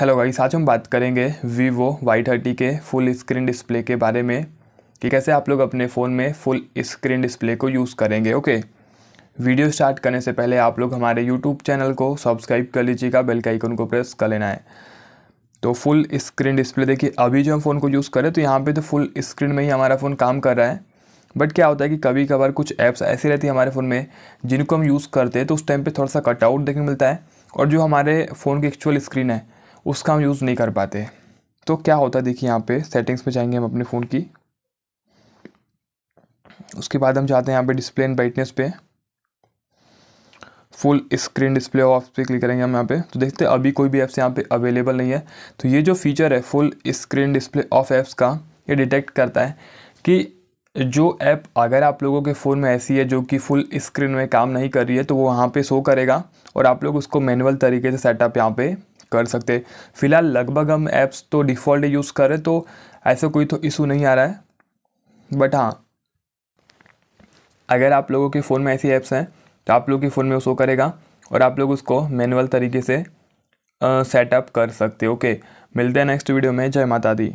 hello guys आज हम बात करेंगे वीवो वाई थर्टी के फुल स्क्रीन डिस्प्ले के बारे में कि कैसे आप लोग अपने फ़ोन में फुल स्क्रीन डिस्प्ले को यूज़ करेंगे ओके वीडियो स्टार्ट करने से पहले आप लोग हमारे यूट्यूब चैनल को सब्सक्राइब कर लीजिएगा बेल के आइकन को प्रेस कर लेना है तो फुल स्क्रीन डिस्प्ले देखिए अभी जो हम फ़ोन को यूज़ करें तो यहाँ पर तो फुल स्क्रीन में ही हमारा फ़ोन काम कर रहा है बट क्या होता है कि कभी कभार कुछ ऐप्स ऐसी रहती है हमारे फ़ोन में जिनको हम यूज़ करते हैं तो उस टाइम पर थोड़ा सा कटआउट देखने मिलता है और जो हमारे फ़ोन की एक्चुअल स्क्रीन है उसका हम यूज़ नहीं कर पाते तो क्या होता है देखिए यहाँ पे सेटिंग्स में जाएंगे हम अपने फ़ोन की उसके बाद हम जाते हैं यहाँ पे डिस्प्ले एंड ब्राइटनेस पे फुल स्क्रीन डिस्प्ले ऑफ पे क्लिक करेंगे हम यहाँ पे तो देखते हैं अभी कोई भी ऐप्स यहाँ पे अवेलेबल नहीं है तो ये जो फीचर है full screen display of apps का ये डिटेक्ट करता है कि जो ऐप अगर आप लोगों के फ़ोन में ऐसी है जो कि फुल स्क्रीन में काम नहीं कर रही है तो वो वहाँ पे शो करेगा और आप लोग उसको मैनुअल तरीके से सेटअप यहाँ पे कर सकते फ़िलहाल लगभग हम ऐप्स तो डिफ़ॉल्ट यूज़ करें तो ऐसा कोई तो इशू नहीं आ रहा है बट हाँ अगर आप लोगों के फ़ोन में ऐसी ऐप्स हैं तो आप लोग के फ़ोन में शो करेगा और आप लोग उसको मैनुअल तरीके से सेटअप कर सकते ओके मिलते हैं नेक्स्ट वीडियो में जय माता दी